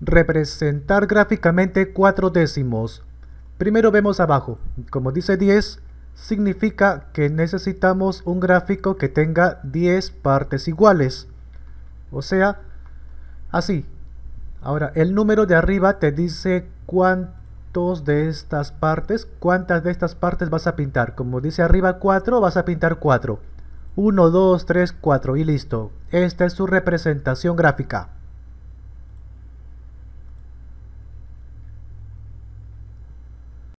representar gráficamente cuatro décimos. Primero vemos abajo, como dice 10, significa que necesitamos un gráfico que tenga 10 partes iguales. O sea, así. Ahora, el número de arriba te dice cuántos de estas partes, cuántas de estas partes vas a pintar. Como dice arriba 4, vas a pintar 4. 1, 2, 3, 4 y listo. Esta es su representación gráfica.